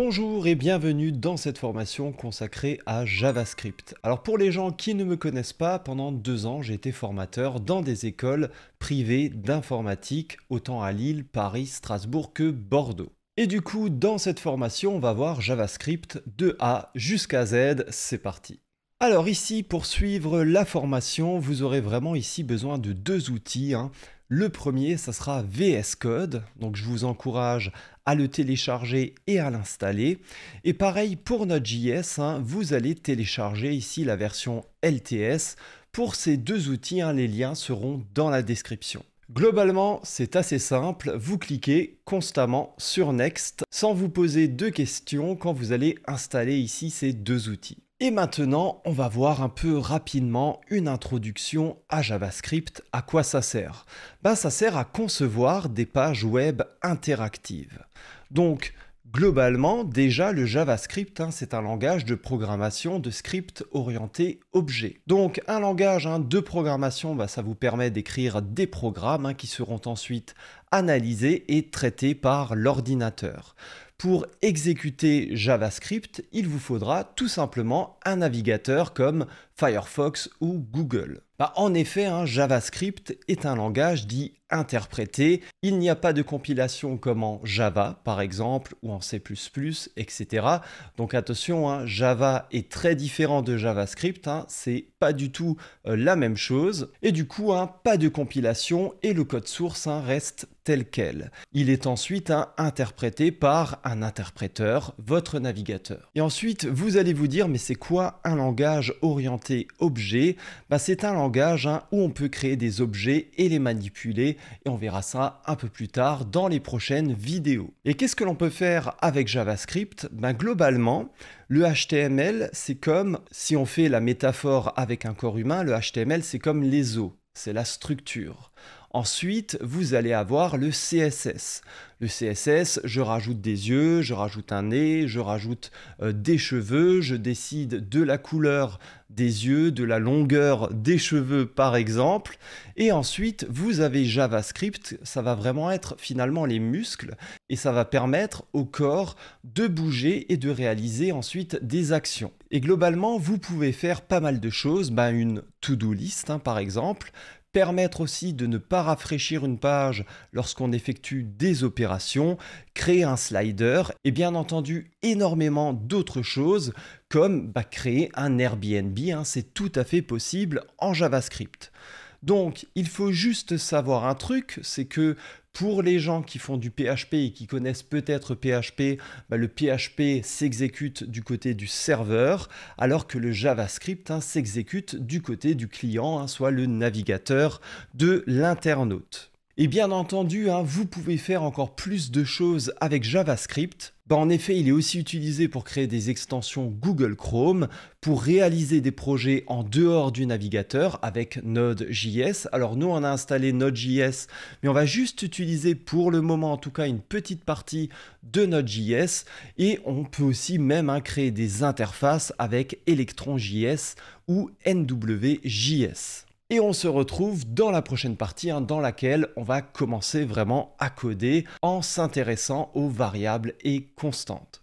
Bonjour et bienvenue dans cette formation consacrée à JavaScript. Alors pour les gens qui ne me connaissent pas, pendant deux ans j'ai été formateur dans des écoles privées d'informatique, autant à Lille, Paris, Strasbourg que Bordeaux. Et du coup, dans cette formation, on va voir JavaScript de A jusqu'à Z, c'est parti. Alors ici, pour suivre la formation, vous aurez vraiment ici besoin de deux outils. Hein. Le premier, ça sera VS Code, donc je vous encourage à le télécharger et à l'installer. Et pareil pour Node.js, hein, vous allez télécharger ici la version LTS. Pour ces deux outils, hein, les liens seront dans la description. Globalement, c'est assez simple, vous cliquez constamment sur Next sans vous poser de questions quand vous allez installer ici ces deux outils. Et maintenant, on va voir un peu rapidement une introduction à JavaScript. À quoi ça sert ben, Ça sert à concevoir des pages web interactives. Donc, globalement, déjà, le JavaScript, hein, c'est un langage de programmation de script orienté objet. Donc, un langage hein, de programmation, ben, ça vous permet d'écrire des programmes hein, qui seront ensuite analysés et traités par l'ordinateur. Pour exécuter JavaScript, il vous faudra tout simplement un navigateur comme Firefox ou Google. Bah, en effet, hein, JavaScript est un langage dit interprété. Il n'y a pas de compilation comme en Java, par exemple, ou en C++, etc. Donc attention, hein, Java est très différent de JavaScript. Hein. c'est pas du tout euh, la même chose. Et du coup, pas de compilation et le code source reste tel quel. Il est ensuite interprété par un interpréteur, votre navigateur. Et ensuite, vous allez vous dire, mais c'est quoi un langage orienté objet bah, C'est un Hein, où on peut créer des objets et les manipuler et on verra ça un peu plus tard dans les prochaines vidéos. Et qu'est-ce que l'on peut faire avec JavaScript ben, Globalement, le HTML c'est comme, si on fait la métaphore avec un corps humain, le HTML c'est comme les os, c'est la structure. Ensuite, vous allez avoir le CSS. Le CSS, je rajoute des yeux, je rajoute un nez, je rajoute euh, des cheveux, je décide de la couleur des yeux, de la longueur des cheveux par exemple. Et ensuite, vous avez JavaScript, ça va vraiment être finalement les muscles et ça va permettre au corps de bouger et de réaliser ensuite des actions. Et globalement, vous pouvez faire pas mal de choses, bah, une to-do list hein, par exemple, permettre aussi de ne pas rafraîchir une page lorsqu'on effectue des opérations, créer un slider et bien entendu énormément d'autres choses comme bah, créer un Airbnb, hein, c'est tout à fait possible en JavaScript. Donc, il faut juste savoir un truc, c'est que pour les gens qui font du PHP et qui connaissent peut-être PHP, bah, le PHP s'exécute du côté du serveur, alors que le JavaScript hein, s'exécute du côté du client, hein, soit le navigateur de l'internaute. Et bien entendu, hein, vous pouvez faire encore plus de choses avec JavaScript. Bah, en effet, il est aussi utilisé pour créer des extensions Google Chrome, pour réaliser des projets en dehors du navigateur avec Node.js. Alors nous, on a installé Node.js, mais on va juste utiliser pour le moment en tout cas une petite partie de Node.js. Et on peut aussi même hein, créer des interfaces avec Electron.js ou NWJS. Et on se retrouve dans la prochaine partie hein, dans laquelle on va commencer vraiment à coder en s'intéressant aux variables et constantes.